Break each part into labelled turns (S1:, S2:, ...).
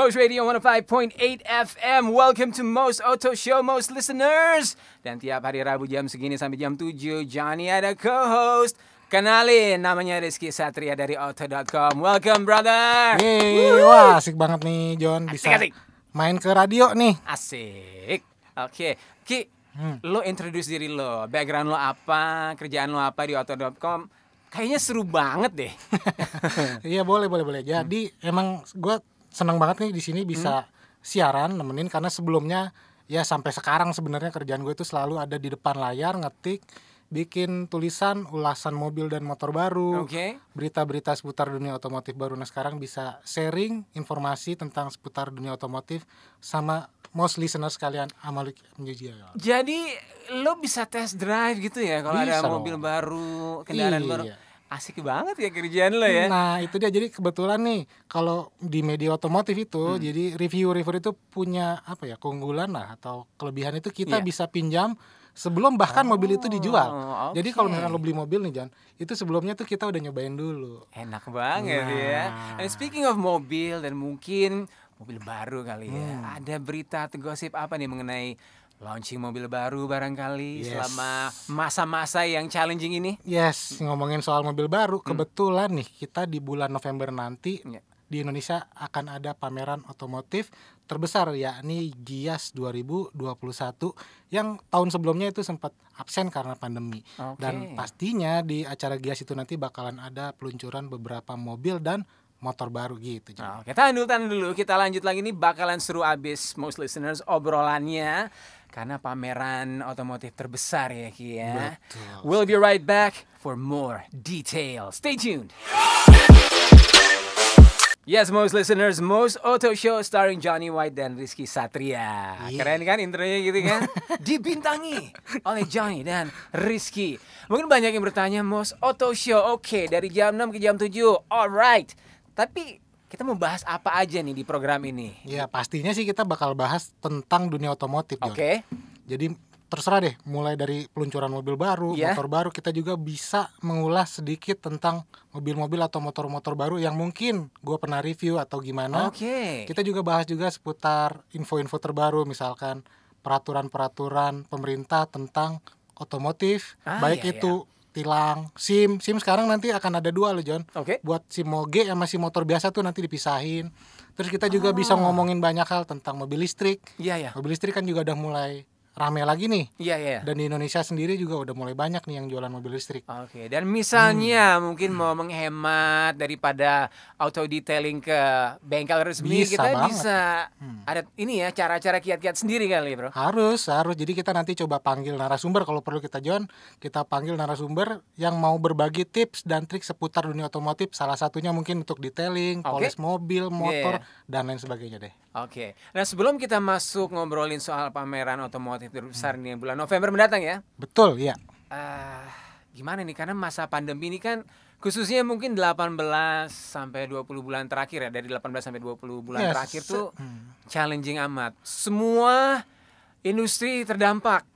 S1: Most Radio 105.8 FM. Welcome to Most Auto Show, Most Listeners. Dan tiap hari Rabu jam segini sampai jam 7, Johnny ada co-host. Kenalin, namanya Rizky Satria dari Auto.com. Welcome, brother. Yeay, wah asik
S2: banget nih, John. Bisa asik, asik. main ke radio nih.
S1: Asik. Oke, okay. Ki, hmm. lo introduce diri lo. Background lo apa, kerjaan lo apa di Auto.com. Kayaknya seru banget deh.
S2: Iya boleh boleh boleh. Jadi hmm. emang gue senang banget nih di sini bisa hmm. siaran nemenin karena sebelumnya ya sampai sekarang sebenarnya kerjaan gue itu selalu ada di depan layar ngetik bikin tulisan ulasan mobil dan motor baru, okay. berita-berita seputar dunia otomotif baru. Nah sekarang bisa sharing informasi tentang seputar dunia otomotif sama most listener sekalian Amalik Menjuji.
S1: Jadi lo bisa test drive gitu ya kalau ada mobil dong. baru, kendaraan iya. baru asik banget ya kerjaan lo ya.
S2: Nah itu dia jadi kebetulan nih kalau di media otomotif itu hmm. jadi review-review itu punya apa ya keunggulan lah atau kelebihan itu kita yeah. bisa pinjam sebelum bahkan oh, mobil itu dijual. Oh, okay. Jadi kalau misalnya lo beli mobil nih Jan, itu sebelumnya tuh kita udah nyobain dulu.
S1: Enak banget nah. ya. And nah, speaking of mobil dan mungkin mobil baru kali ya, hmm. ada berita atau gosip apa nih mengenai Launching mobil baru barangkali yes. selama masa-masa yang challenging ini. Yes,
S2: ngomongin soal mobil baru, hmm. kebetulan nih kita di bulan November nanti yeah. di Indonesia akan ada pameran otomotif terbesar yakni Gias 2021 yang tahun sebelumnya itu sempat absen karena pandemi. Okay. Dan pastinya di acara Gias itu nanti bakalan ada peluncuran beberapa mobil dan motor baru gitu. Nah, oke,
S1: tahan dulu, tahan dulu. Kita lanjut lagi nih bakalan seru abis most listeners obrolannya karena pameran otomotif terbesar ya Ki ya. Betul. We'll be right back for more details. Stay tuned. Yes, most listeners, most auto show starring Johnny White dan Rizky Satria. Yeah. Keren kan intronya gitu kan? Dibintangi oleh Johnny dan Rizky. Mungkin banyak yang bertanya, most auto show, oke okay, dari jam 6 ke jam 7, alright. Tapi kita mau bahas apa aja nih di program ini?
S2: Ya pastinya sih kita bakal bahas tentang dunia otomotif. Oke. Okay. Jadi terserah deh, mulai dari peluncuran mobil baru, yeah. motor baru, kita juga bisa mengulas sedikit tentang mobil-mobil atau motor-motor baru yang mungkin gue pernah review atau gimana. Oke. Okay. Kita juga bahas juga seputar info-info terbaru, misalkan peraturan-peraturan pemerintah tentang otomotif, ah, baik iya, itu. Iya tilang, SIM. SIM sekarang nanti akan ada dua loh, John. Oke. Okay. Buat SIM moge sama SIM motor biasa tuh nanti dipisahin. Terus kita juga oh. bisa ah. ngomongin banyak hal tentang mobil listrik. Iya, yeah, ya. Yeah. Mobil listrik kan juga udah mulai rame lagi nih. Iya, iya. Dan di Indonesia sendiri juga udah mulai banyak nih yang jualan mobil listrik. Oke, okay.
S1: dan misalnya hmm. mungkin mau menghemat daripada auto detailing ke bengkel resmi, bisa kita banget. bisa hmm. ada ini ya cara-cara kiat-kiat sendiri kali, Bro. Harus,
S2: harus. Jadi kita nanti coba panggil narasumber kalau perlu kita John, kita panggil narasumber yang mau berbagi tips dan trik seputar dunia otomotif. Salah satunya mungkin untuk detailing, okay. polis mobil, iya, motor yeah. dan lain sebagainya deh.
S1: Oke. Okay. Nah, sebelum kita masuk ngobrolin soal pameran otomotif relatif terbesar hmm. nih bulan November mendatang ya. Betul, ya. Uh, gimana nih karena masa pandemi ini kan khususnya mungkin 18 sampai 20 bulan terakhir ya dari 18 sampai 20 bulan yes. terakhir tuh hmm. challenging amat. Semua industri terdampak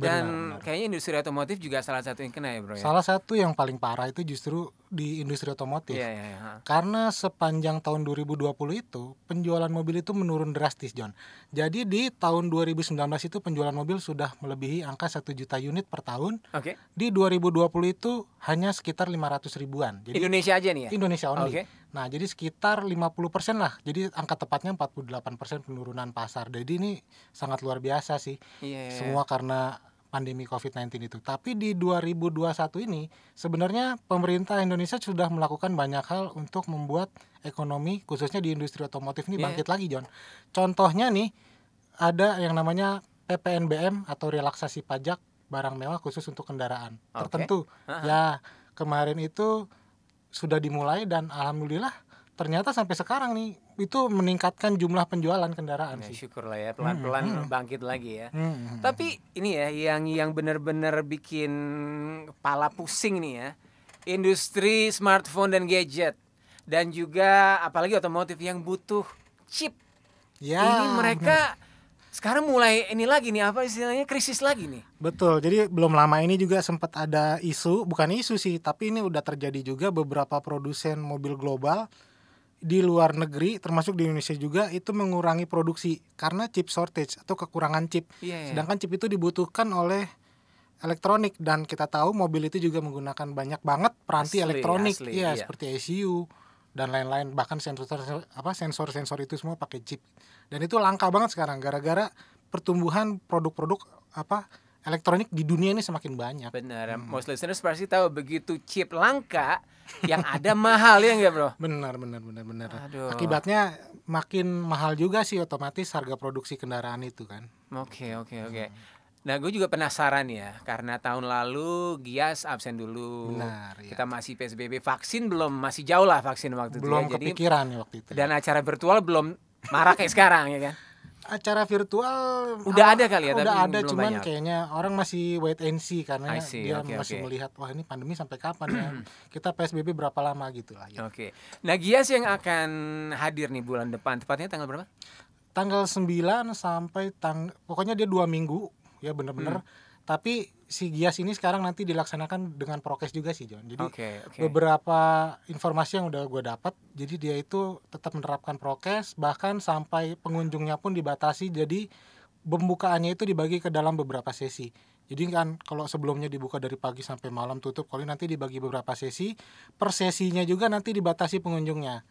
S1: dan kayaknya industri otomotif juga salah satu yang kena ya bro ya? Salah satu yang paling
S2: parah itu justru di industri otomotif yeah, yeah, yeah. Karena sepanjang tahun 2020 itu penjualan mobil itu menurun drastis John Jadi di tahun 2019 itu penjualan mobil sudah melebihi angka 1 juta unit per tahun okay. Di 2020 itu hanya sekitar 500 ribuan jadi,
S1: Indonesia aja nih ya? Indonesia only okay.
S2: Nah jadi sekitar 50% lah Jadi angka tepatnya 48% penurunan pasar Jadi ini sangat luar biasa sih
S1: yeah, yeah. Iya. Semua
S2: karena pandemi COVID-19 itu. Tapi di 2021 ini sebenarnya pemerintah Indonesia sudah melakukan banyak hal untuk membuat ekonomi khususnya di industri otomotif ini iya. bangkit yeah. lagi, John. Contohnya nih ada yang namanya PPNBM atau relaksasi pajak barang mewah khusus untuk kendaraan okay. tertentu. Uh -huh. Ya, kemarin itu sudah dimulai dan alhamdulillah ternyata sampai sekarang nih itu meningkatkan jumlah penjualan
S1: kendaraan ya, sih. Syukurlah ya pelan-pelan hmm. bangkit lagi ya. Hmm. Tapi ini ya yang yang benar-benar bikin pala pusing nih ya. Industri smartphone dan gadget dan juga apalagi otomotif yang butuh chip. Ya. Ini mereka sekarang mulai ini lagi nih apa istilahnya krisis lagi nih
S2: betul jadi belum lama ini juga sempat ada isu bukan isu sih tapi ini udah terjadi juga beberapa produsen mobil global di luar negeri termasuk di Indonesia juga itu mengurangi produksi karena chip shortage atau kekurangan chip. Yeah, yeah. Sedangkan chip itu dibutuhkan oleh elektronik dan kita tahu mobil itu juga menggunakan banyak banget peranti asli, elektronik asli, ya iya. seperti ECU dan lain-lain bahkan sensor apa sensor-sensor itu semua pakai chip. Dan itu langka banget sekarang gara-gara pertumbuhan produk-produk apa elektronik di dunia ini semakin banyak.
S1: Benar. Hmm. Most listeners pasti tahu begitu chip langka yang ada mahal ya enggak, Bro?
S2: Benar, benar, benar, benar.
S1: Aduh. Akibatnya
S2: makin mahal juga sih otomatis harga produksi kendaraan itu kan.
S1: Oke, okay, oke, okay, oke. Okay. Hmm. Nah, gue juga penasaran ya, karena tahun lalu Gias absen dulu. Benar, ya. Kita masih PSBB, vaksin belum, masih jauh lah vaksin waktu ya. belum itu. Belum ya. kepikiran Jadi, waktu itu. Dan acara virtual belum marah kayak sekarang ya kan acara
S2: virtual
S1: udah ah, ada kali ya udah ada cuman banyak.
S2: kayaknya orang masih wait and see karena see, dia okay, masih okay. melihat wah ini pandemi sampai kapan ya
S1: kita PSBB berapa lama gitu lah ya. Oke. Okay. Nah, Gias yang akan hadir nih bulan depan tepatnya tanggal berapa?
S2: Tanggal 9 sampai tang pokoknya dia dua minggu ya bener-bener hmm tapi si Gias ini sekarang nanti dilaksanakan dengan prokes juga sih John. Jadi okay, okay. beberapa informasi yang udah gue dapat, jadi dia itu tetap menerapkan prokes bahkan sampai pengunjungnya pun dibatasi. Jadi pembukaannya itu dibagi ke dalam beberapa sesi. Jadi kan kalau sebelumnya dibuka dari pagi sampai malam tutup, kalau nanti dibagi beberapa sesi, per sesinya juga nanti dibatasi pengunjungnya.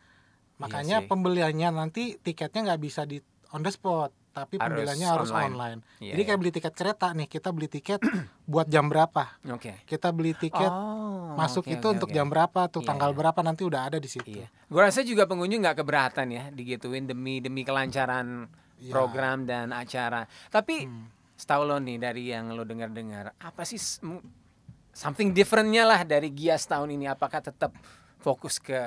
S2: Makanya iya pembeliannya nanti tiketnya nggak bisa di on the spot tapi pembelanya harus, harus online. online. Yeah, Jadi iya. kayak yeah. beli tiket kereta nih, kita beli tiket buat jam berapa? Oke. Okay. Kita beli tiket
S1: oh, masuk okay, itu okay, untuk okay. jam
S2: berapa tuh yeah, tanggal iya. berapa nanti udah ada di situ. Yeah.
S1: Gue rasa juga pengunjung nggak keberatan ya digituin demi demi kelancaran yeah. program dan acara. Tapi hmm. setahu lo nih dari yang lo dengar-dengar, apa sih something differentnya lah dari Gias tahun ini? Apakah tetap fokus ke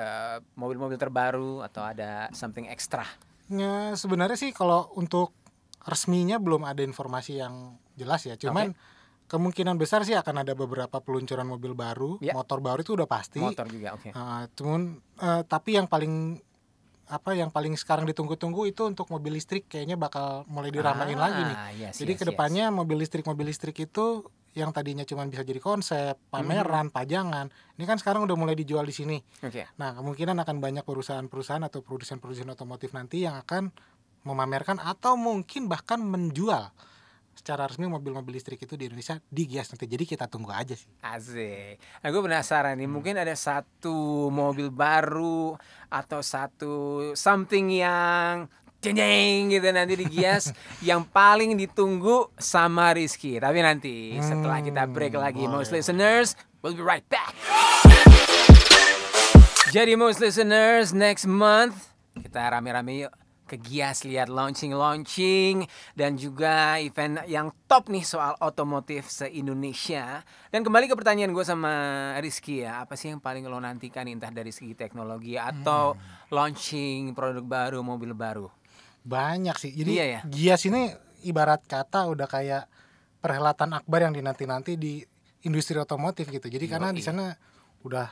S1: mobil-mobil terbaru atau ada something ekstra?
S2: Ya, sebenarnya sih kalau untuk resminya belum ada informasi yang jelas ya. Cuman okay kemungkinan besar sih akan ada beberapa peluncuran mobil baru, yeah. motor baru itu udah pasti. Motor
S1: juga, oke. Okay. Uh,
S2: cuman uh, tapi yang paling apa yang paling sekarang ditunggu-tunggu itu untuk mobil listrik kayaknya bakal mulai diramain ah, lagi nih.
S1: Yes, Jadi yes, kedepannya
S2: yes. mobil listrik mobil listrik itu yang tadinya cuma bisa jadi konsep, mhm. pameran, hmm. pajangan, ini kan sekarang udah mulai dijual di sini. Okay. Nah, kemungkinan akan banyak perusahaan-perusahaan atau produsen-produsen otomotif nanti yang akan memamerkan atau mungkin bahkan menjual secara resmi
S1: mobil-mobil listrik itu di Indonesia di Gias
S2: nanti. Jadi kita tunggu aja sih. Asik.
S1: Nah, gue penasaran nih, hmm. mungkin ada satu mobil baru atau satu something yang jeng jeng gitu nanti di gias yang paling ditunggu sama Rizky. Tapi nanti setelah kita hmm, break lagi, most listeners, we'll be right back. Jadi most listeners, next month kita rame-rame yuk ke Gias lihat launching-launching dan juga event yang top nih soal otomotif se-Indonesia. Dan kembali ke pertanyaan gue sama Rizky ya, apa sih yang paling lo nantikan entah dari segi teknologi atau hmm. launching produk baru, mobil baru? Banyak sih. Jadi iya, ya?
S2: Gias ini ibarat kata udah kayak perhelatan akbar yang dinanti-nanti di industri otomotif gitu. Jadi Yo, karena iya. di sana udah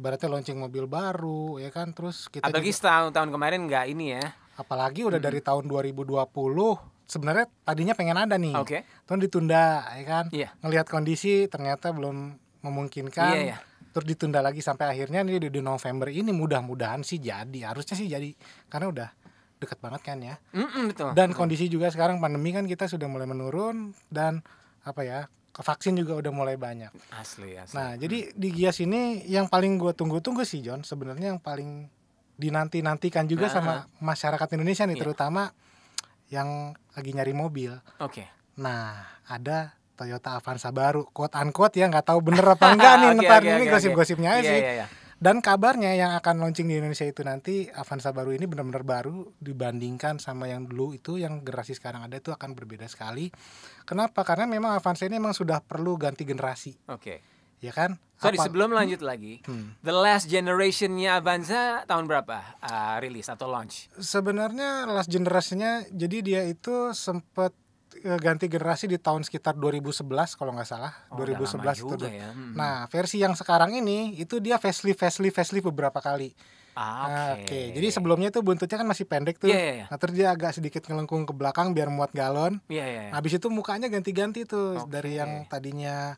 S2: ibaratnya launching mobil baru ya kan terus kita apalagi
S1: setahun tahun kemarin nggak ini ya
S2: apalagi udah hmm. dari tahun 2020 sebenarnya tadinya pengen ada nih okay. tuh ditunda ya kan yeah. ngelihat kondisi ternyata belum memungkinkan yeah, yeah. terus ditunda lagi sampai akhirnya nih di, di November ini mudah-mudahan sih jadi harusnya sih jadi karena udah dekat banget kan ya.
S1: Mm-mm, betul. Dan kondisi
S2: juga sekarang pandemi kan kita sudah mulai menurun dan apa ya vaksin juga udah mulai banyak.
S1: Asli asli. Nah
S2: jadi mm. di Gias ini yang paling gue tunggu-tunggu sih John sebenarnya yang paling dinanti-nantikan juga nah, sama ah. masyarakat Indonesia nih yeah. terutama yang lagi nyari mobil. Oke. Okay. Nah ada Toyota Avanza baru, quote unquote ya nggak tahu bener apa enggak nih okay, ntar okay, ini okay, gosip-gosipnya okay. Iya, sih. yeah, yeah dan kabarnya yang akan launching di Indonesia itu nanti Avanza baru ini benar-benar baru dibandingkan sama yang dulu itu yang generasi sekarang ada itu akan berbeda sekali. Kenapa? Karena memang Avanza ini memang sudah perlu ganti generasi.
S1: Oke. Okay.
S2: Ya kan? Sorry, Apa? sebelum lanjut
S1: hmm? lagi. Hmm. The last generationnya Avanza tahun berapa uh, rilis atau launch?
S2: Sebenarnya last generasinya jadi dia itu sempat Eh, ganti generasi di tahun sekitar 2011 kalau nggak salah oh, 2011 itu ya. Hmm. nah versi yang sekarang ini itu dia facelift facelift facelift beberapa kali
S1: Ah, nah, Oke, okay. okay.
S2: jadi sebelumnya tuh buntutnya kan masih pendek tuh. Yeah, yeah, yeah. Nah, terus dia agak sedikit ngelengkung ke belakang biar muat galon.
S1: Iya, yeah, yeah, yeah. Habis
S2: itu mukanya ganti-ganti tuh okay. dari yang tadinya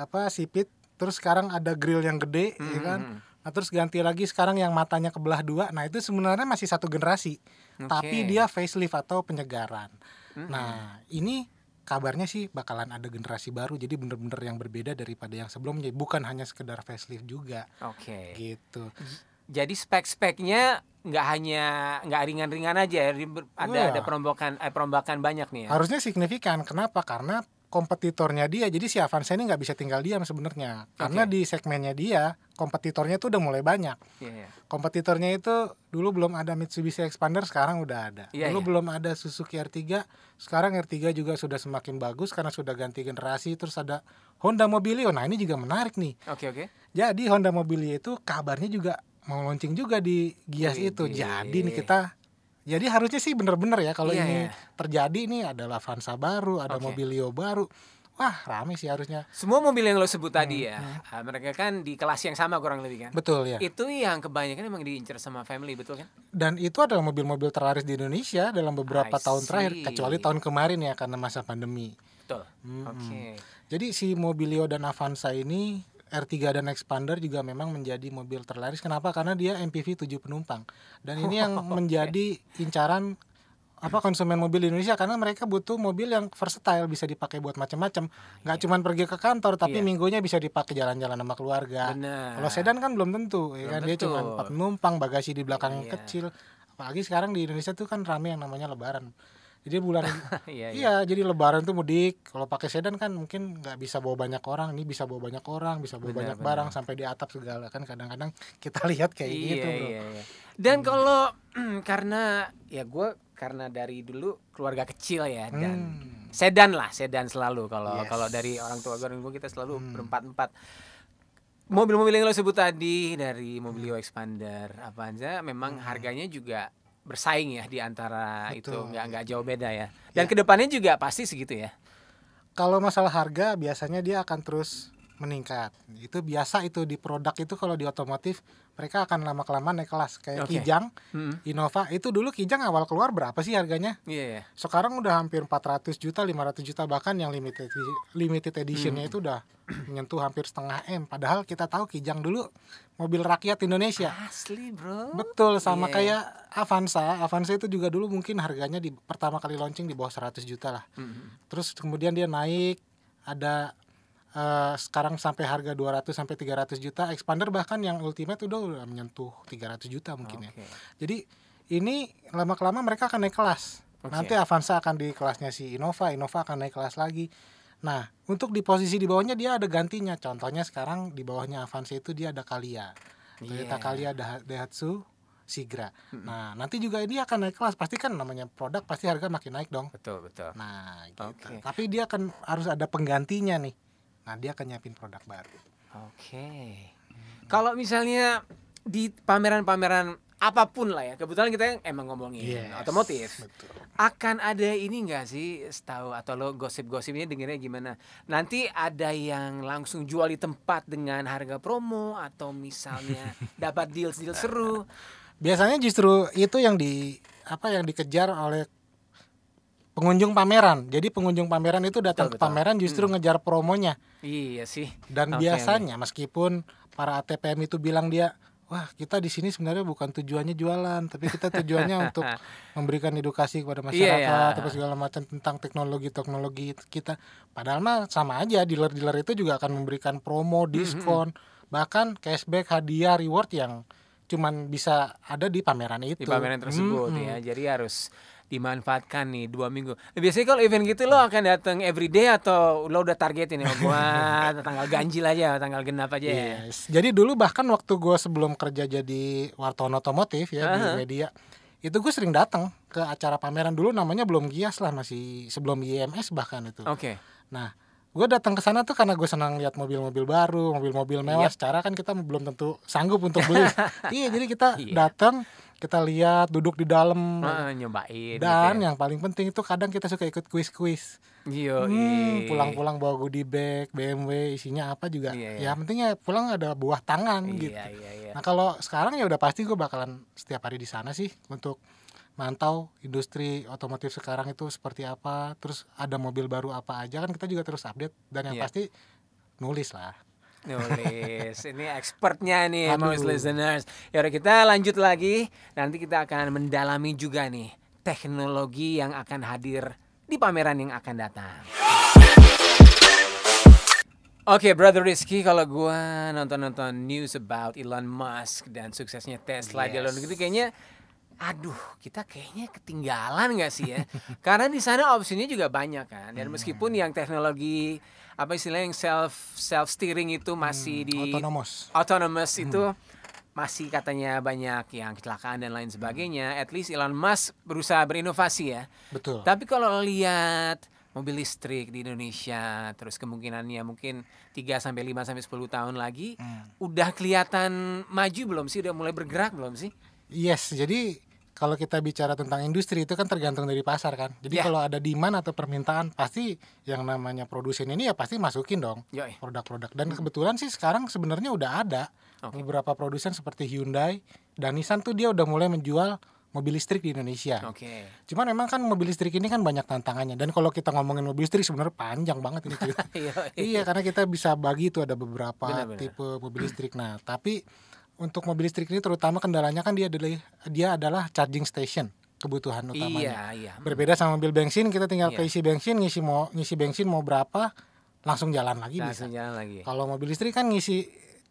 S2: apa sipit, terus sekarang ada grill yang gede, mm -hmm. ya kan. Hmm, hmm. Nah, terus ganti lagi sekarang yang matanya kebelah dua. Nah, itu sebenarnya masih satu generasi, okay. tapi dia facelift atau penyegaran. -hmm. Nah, ini kabarnya sih bakalan ada generasi baru jadi bener-bener yang berbeda daripada yang sebelumnya bukan hanya sekedar facelift
S1: juga oke okay. gitu jadi spek-speknya nggak hanya nggak ringan-ringan aja ya, ada iya. ada perombakan eh, perombakan banyak nih ya? harusnya
S2: signifikan kenapa karena kompetitornya dia jadi si Avanza ini nggak bisa tinggal diam sebenarnya okay. karena di segmennya dia kompetitornya tuh udah mulai banyak yeah, yeah. kompetitornya itu dulu belum ada Mitsubishi Expander sekarang udah ada yeah, dulu yeah. belum ada Suzuki R3 sekarang R3 juga sudah semakin bagus karena sudah ganti generasi terus ada Honda Mobilio nah ini juga menarik nih oke okay, oke okay. jadi Honda Mobilio itu kabarnya juga mau launching juga di Gias Wih, itu jadi iya, nih iya, kita iya. Jadi harusnya sih bener-bener ya kalau yeah, ini yeah. terjadi ini ada Avanza baru, ada okay. Mobilio baru. Wah rame sih harusnya.
S1: Semua mobil yang lo sebut hmm, tadi ya, hmm. Ah, mereka kan di kelas yang sama kurang lebih kan. Betul ya. Itu yang kebanyakan emang diincar sama family betul kan?
S2: Dan itu adalah mobil-mobil terlaris di Indonesia dalam beberapa I tahun see. terakhir, kecuali tahun kemarin ya karena masa pandemi.
S1: Betul. Hmm. Oke. Okay.
S2: Jadi si Mobilio dan Avanza ini R3 dan Expander juga memang menjadi mobil terlaris. Kenapa? Karena dia MPV 7 penumpang. Dan ini yang menjadi incaran apa konsumen mobil di Indonesia karena mereka butuh mobil yang versatile bisa dipakai buat macam-macam nggak yeah. cuma pergi ke kantor tapi yeah. minggunya bisa dipakai jalan-jalan sama keluarga Bener. kalau sedan kan belum tentu ya kan dia cuma empat penumpang bagasi di belakang yeah. kecil apalagi sekarang di Indonesia tuh kan rame yang namanya lebaran jadi bulan iya, iya, iya jadi lebaran tuh mudik kalau pakai sedan kan mungkin nggak bisa bawa banyak orang ini bisa bawa banyak orang bisa bawa benar, banyak benar. barang sampai di atap
S1: segala kan kadang-kadang
S2: kita lihat kayak iya, gitu bro. Iya,
S1: iya. dan hmm. kalau karena ya gue karena dari dulu keluarga kecil ya hmm. dan sedan lah sedan selalu kalau yes. kalau dari orang tua gue kita selalu hmm. berempat empat mobil-mobil yang lo sebut tadi dari mobilio expander apa aja memang hmm. harganya juga bersaing ya di antara Betul. itu nggak nggak jauh beda ya dan ya. kedepannya juga pasti segitu ya
S2: kalau masalah harga biasanya dia akan terus meningkat itu biasa itu di produk itu kalau di otomotif mereka akan lama kelamaan naik kelas kayak okay. Kijang, hmm. Innova itu dulu Kijang awal keluar berapa sih harganya? Iya. Yeah. Sekarang udah hampir 400 juta, 500 juta bahkan yang limited limited editionnya hmm. itu udah menyentuh hampir setengah m. Padahal kita tahu Kijang dulu mobil rakyat Indonesia.
S1: Asli bro. Betul sama yeah. kayak
S2: iya. Avanza. Avanza itu juga dulu mungkin harganya di pertama kali launching di bawah 100 juta lah. Hmm. Terus kemudian dia naik ada uh, sekarang sampai harga 200 sampai 300 juta expander bahkan yang ultimate udah, udah menyentuh 300 juta mungkin okay. ya jadi ini lama kelamaan mereka akan naik kelas okay. nanti Avanza akan di kelasnya si Innova Innova akan naik kelas lagi nah untuk di posisi di bawahnya dia ada gantinya contohnya sekarang di bawahnya Avanza itu dia ada Kalia Toyota yeah. Kalia Daihatsu Sigra. Mm-hmm. Nah, nanti juga ini akan naik kelas. Pasti kan namanya produk pasti harga makin naik dong. Betul, betul. Nah, gitu. Okay. Tapi dia akan harus ada penggantinya nih. Nah, dia akan nyiapin
S1: produk baru. Oke. Okay. Hmm. Kalau misalnya di pameran-pameran apapun lah ya, kebetulan kita yang emang ngomongin yes, otomotif. Betul. Akan ada ini enggak sih setahu atau lo gosip-gosipnya dengarnya gimana? Nanti ada yang langsung jual di tempat dengan harga promo atau misalnya dapat deal-deal seru.
S2: Biasanya justru itu yang di apa yang dikejar oleh pengunjung pameran. Jadi pengunjung pameran itu datang betul, ke betul. pameran justru hmm. ngejar promonya.
S1: Iya sih. Dan okay. biasanya
S2: meskipun para ATPM itu bilang dia Wah, kita di sini sebenarnya bukan tujuannya jualan, tapi kita tujuannya untuk memberikan edukasi kepada iya, iya. masyarakat yeah, yeah. atau segala macam tentang teknologi-teknologi kita. Padahal mah sama aja, dealer-dealer itu juga akan memberikan promo, hmm, hmm, hmm. diskon, mm -hmm. bahkan cashback, hadiah, reward yang cuman
S1: bisa ada di pameran itu. Di pameran tersebut hmm. ya. Jadi harus dimanfaatkan nih dua minggu. Biasanya kalau event gitu lo akan datang everyday atau lo udah targetin ya buat tanggal ganjil aja, tanggal genap aja. Ya? Yes. Jadi dulu
S2: bahkan waktu gue sebelum kerja jadi wartawan otomotif ya uh -huh. di media itu gue sering datang ke acara pameran dulu namanya belum gias lah masih sebelum IMS bahkan itu.
S1: Oke. Okay. Nah
S2: gue datang ke sana tuh karena gue senang lihat mobil-mobil baru, mobil-mobil mewah. Yep. Secara kan kita belum tentu sanggup untuk beli. iya, jadi kita yeah. datang, kita lihat, duduk di dalam, uh,
S1: nyobain. Gitu Dan gitu ya. yang
S2: paling penting itu kadang kita suka ikut kuis-kuis. Hmm, iya. Hmm, pulang-pulang bawa goodie bag, BMW, isinya apa juga. Iya, yeah. Ya pentingnya pulang ada buah tangan iya, gitu. Iya, iya. Nah kalau sekarang ya udah pasti gue bakalan setiap hari di sana sih untuk mantau industri otomotif sekarang itu seperti apa, terus ada mobil baru apa aja kan kita
S1: juga terus update dan yang yeah. pasti nulis lah. Nulis, ini expertnya nih most listeners. Ya kita lanjut lagi, nanti kita akan mendalami juga nih teknologi yang akan hadir di pameran yang akan datang. Oke, okay, Brother Rizky, kalau gue nonton-nonton news about Elon Musk dan suksesnya Tesla yes. di Elon negeri, kayaknya aduh kita kayaknya ketinggalan nggak sih ya karena di sana opsinya juga banyak kan dan iya. meskipun yang teknologi apa istilahnya yang self self steering itu masih hmm, di autonomous autonomous hmm. itu masih katanya banyak yang kecelakaan dan lain hmm. sebagainya hmm. at least Elon Musk berusaha berinovasi ya betul tapi kalau lihat mobil listrik di Indonesia terus kemungkinannya mungkin 3 sampai 5 sampai 10 tahun lagi hmm. udah kelihatan maju belum sih udah mulai bergerak belum sih
S2: Yes, jadi kalau kita bicara tentang industri itu kan tergantung dari pasar kan. Jadi yeah. kalau ada demand atau permintaan pasti yang namanya produsen ini ya pasti masukin dong produk-produk. Dan kebetulan sih sekarang sebenarnya udah ada okay. beberapa produsen seperti Hyundai dan Nissan tuh dia udah mulai menjual mobil listrik di Indonesia. Oke. Okay. Cuman memang kan mobil listrik ini kan banyak tantangannya dan kalau kita ngomongin mobil listrik sebenarnya panjang banget ini. iya, karena kita bisa bagi itu ada beberapa benar, tipe mobil listrik. Nah, tapi untuk mobil listrik ini terutama kendalanya kan dia adalah dia adalah charging station kebutuhan iya, utamanya. Iya, iya. Berbeda sama mobil bensin kita tinggal iya. keisi bensin, ngisi mau ngisi bensin mau berapa langsung jalan lagi langsung bisa. jalan lagi. Kalau mobil listrik kan ngisi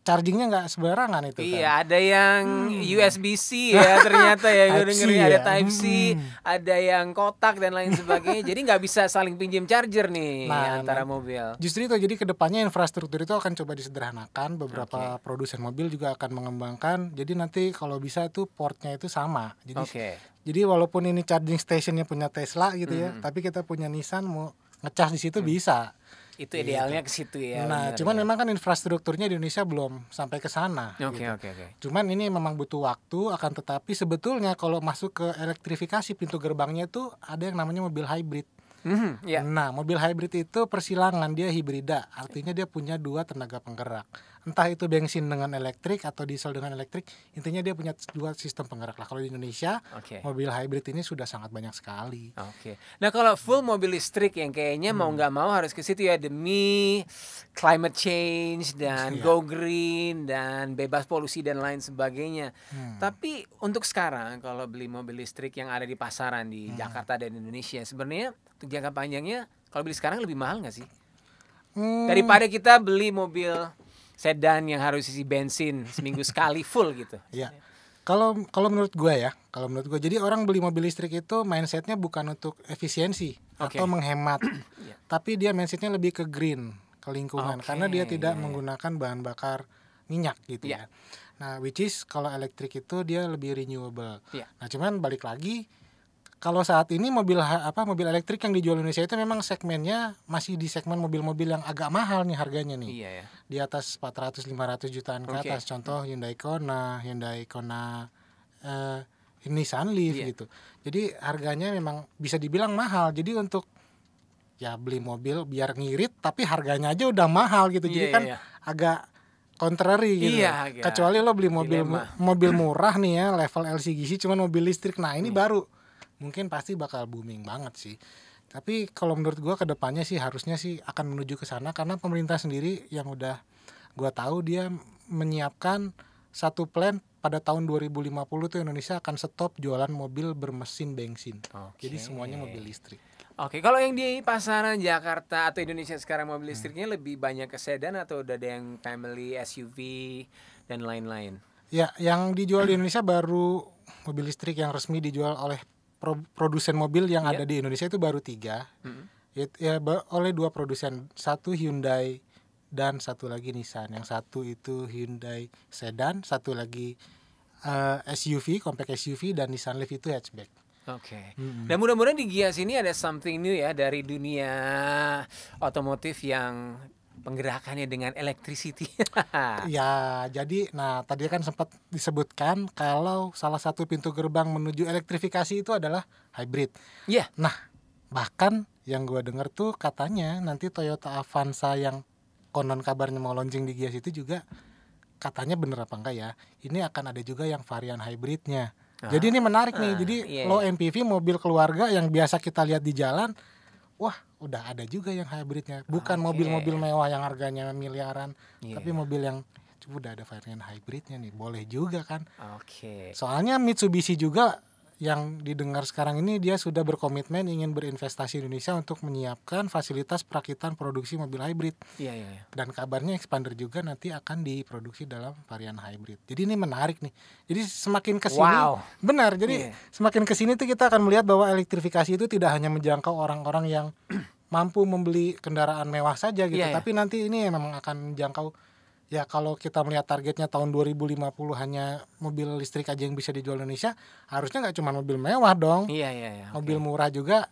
S2: chargingnya nggak
S1: sembarangan itu iya, kan? iya ada yang hmm. USB C ya ternyata ya gue dengerin ya? ada Type C hmm. ada yang kotak dan lain sebagainya jadi nggak bisa saling pinjam charger nih nah, nah, antara mobil
S2: justru itu jadi kedepannya infrastruktur itu akan coba disederhanakan beberapa okay. produsen mobil juga akan mengembangkan jadi nanti kalau bisa tuh portnya itu sama jadi okay. jadi walaupun ini charging stationnya punya Tesla gitu ya hmm. tapi kita punya Nissan mau ngecas di situ hmm. bisa
S1: itu iya, idealnya gitu. ke situ ya. Nah, bener, cuman ya.
S2: memang kan infrastrukturnya di Indonesia belum sampai ke sana.
S1: Oke, okay, gitu. oke, okay, oke. Okay.
S2: Cuman ini memang butuh waktu akan tetapi sebetulnya kalau masuk ke elektrifikasi pintu gerbangnya itu ada yang namanya mobil hybrid. Mm -hmm, yeah. Nah, mobil hybrid itu persilangan dia hibrida, artinya dia punya dua tenaga penggerak entah itu bensin dengan elektrik atau diesel dengan elektrik intinya dia punya dua sistem penggerak lah kalau di Indonesia okay. mobil hybrid ini sudah sangat banyak sekali oke
S1: okay. nah kalau full mobil listrik yang kayaknya hmm. mau nggak mau harus ke situ ya demi climate change dan yeah. go green dan bebas polusi dan lain sebagainya hmm. tapi untuk sekarang kalau beli mobil listrik yang ada di pasaran di hmm. Jakarta dan Indonesia sebenarnya untuk jangka panjangnya kalau beli sekarang lebih mahal nggak sih hmm. daripada kita beli mobil sedan yang harus isi bensin seminggu sekali full gitu.
S2: Iya. Kalau kalau menurut gue ya, kalau menurut gue, jadi orang beli mobil listrik itu mindsetnya bukan untuk efisiensi okay. atau menghemat, iya. tapi dia mindsetnya lebih ke green, ke lingkungan, okay. karena dia tidak yeah. Iya. menggunakan bahan bakar minyak gitu yeah. ya. Nah, which is kalau elektrik itu dia lebih renewable. Yeah. Nah, cuman balik lagi kalau saat ini mobil apa mobil elektrik yang dijual Indonesia itu memang segmennya masih di segmen mobil-mobil yang agak mahal nih harganya nih. Iya ya. Di atas 400 500 jutaan ke okay. atas. Contoh hmm. Hyundai Kona, Hyundai Kona eh Nissan Leaf iya. gitu. Jadi harganya memang bisa dibilang mahal. Jadi untuk ya beli mobil biar ngirit tapi harganya aja udah mahal gitu. Jadi iya, kan iya. iya. agak contrary gitu. Iya, Kecuali lo beli mobil mobil murah nih ya level LCGC cuman mobil listrik. Nah, ini hmm. baru mungkin pasti bakal booming banget sih tapi kalau menurut gue kedepannya sih harusnya sih akan menuju ke sana karena pemerintah sendiri yang udah gue tahu dia menyiapkan satu plan pada tahun 2050 tuh Indonesia akan stop jualan mobil bermesin bensin okay. jadi semuanya mobil listrik
S1: Oke, okay. kalau yang di pasaran Jakarta atau Indonesia sekarang mobil listriknya hmm. lebih banyak ke sedan atau udah ada yang family SUV dan lain-lain?
S2: Ya, yang dijual di Indonesia baru mobil listrik yang resmi dijual oleh produsen mobil yang yeah. ada di Indonesia itu baru tiga mm-hmm. It, ya oleh dua produsen satu Hyundai dan satu lagi Nissan yang satu itu Hyundai sedan satu lagi uh, eh, SUV compact SUV dan Nissan Leaf itu hatchback Oke. Okay. Mm-hmm. Dan
S1: mudah-mudahan di Gias ini ada something new ya dari dunia otomotif yang penggerakannya dengan electricity.
S2: ya, jadi nah tadi kan sempat disebutkan kalau salah satu pintu gerbang menuju elektrifikasi itu adalah hybrid. Iya. Yeah. Nah, bahkan yang gue denger tuh katanya nanti Toyota Avanza yang konon kabarnya mau launching di Gias itu juga katanya bener apa enggak ya? Ini akan ada juga yang varian hybridnya. Ah. Jadi ini menarik nih. jadi yeah. Iya. low MPV mobil keluarga yang biasa kita lihat di jalan, wah udah ada juga yang hybridnya bukan mobil ah, mobil-mobil iya. mewah yang harganya miliaran yeah. tapi mobil yang udah ada varian hybridnya nih boleh juga kan oke okay. soalnya Mitsubishi juga yang didengar sekarang ini dia sudah berkomitmen ingin berinvestasi Indonesia untuk menyiapkan fasilitas perakitan produksi mobil hybrid. Iya, iya, iya. Dan kabarnya expander juga nanti akan diproduksi dalam varian hybrid. Jadi ini menarik nih. Jadi semakin ke sini wow. benar. Jadi yeah. semakin ke sini tuh kita akan melihat bahwa elektrifikasi itu tidak hanya menjangkau orang-orang yang mampu membeli kendaraan mewah saja gitu, yeah, yeah. tapi nanti ini memang akan menjangkau ya kalau kita melihat targetnya tahun 2050 hanya mobil listrik aja yang bisa dijual Indonesia, harusnya nggak cuma mobil mewah dong. Iya iya. iya mobil okay. murah juga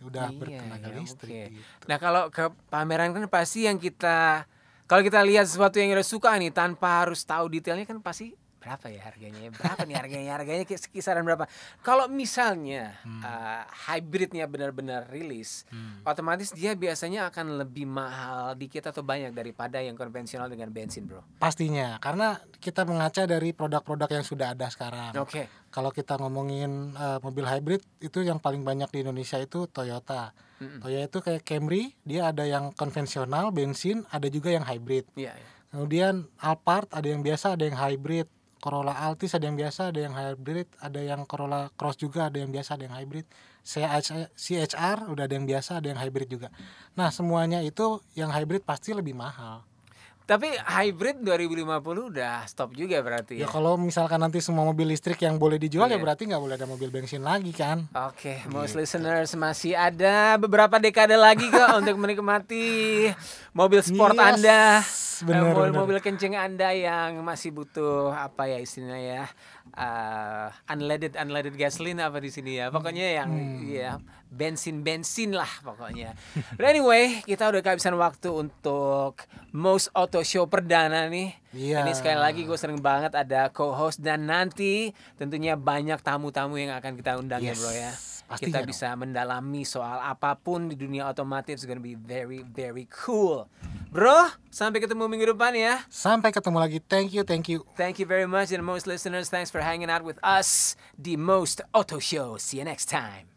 S2: udah iya,
S1: bertenaga iya, listrik. Okay. Gitu. Nah kalau ke pameran kan pasti yang kita kalau kita lihat sesuatu yang kita suka nih tanpa harus tahu detailnya kan pasti berapa ya harganya? Berapa nih harganya? Harganya kisaran berapa? Kalau misalnya hmm. uh, hybridnya benar-benar rilis, hmm. otomatis dia biasanya akan lebih mahal dikit atau banyak daripada yang konvensional dengan bensin, bro.
S2: Pastinya, karena kita mengaca dari produk-produk yang sudah ada sekarang. Oke. Okay. Kalau kita ngomongin uh, mobil hybrid itu yang paling banyak di Indonesia itu Toyota. Mm Toyota itu kayak Camry, dia ada yang konvensional bensin, ada juga yang hybrid. Yeah, yeah. Kemudian Alphard ada yang biasa, ada yang hybrid. Corolla Altis ada yang biasa, ada yang hybrid, ada yang Corolla Cross juga, ada yang biasa, ada yang hybrid. CHR udah ada yang biasa, ada yang hybrid juga. Nah, semuanya itu yang hybrid pasti lebih
S1: mahal. Tapi hybrid 2050 udah stop juga berarti ya. Ya kalau
S2: misalkan nanti semua mobil listrik yang boleh dijual yeah. ya iya. berarti
S1: nggak boleh ada mobil bensin lagi kan. Oke, okay, most gitu. listeners masih ada beberapa dekade lagi kok untuk menikmati mobil sport yes, Anda. Eh, mobil, mobil kencing Anda yang masih butuh apa ya istilahnya ya uh, unleaded unleaded gasoline apa di sini ya pokoknya hmm. yang hmm. ya bensin bensin lah pokoknya but anyway kita udah kehabisan waktu untuk most auto show perdana nih yeah. ini sekali lagi gue sering banget ada co-host dan nanti tentunya banyak tamu-tamu yang akan kita undang ya, yes. ya bro ya Pastinya kita bisa dong. mendalami soal apapun di dunia otomotif. It's gonna be very very cool. Bro, sampai ketemu minggu depan ya.
S2: Sampai ketemu lagi. Thank you, thank you.
S1: Thank you very much and most listeners, thanks for hanging out with us, the most auto show. See you next time.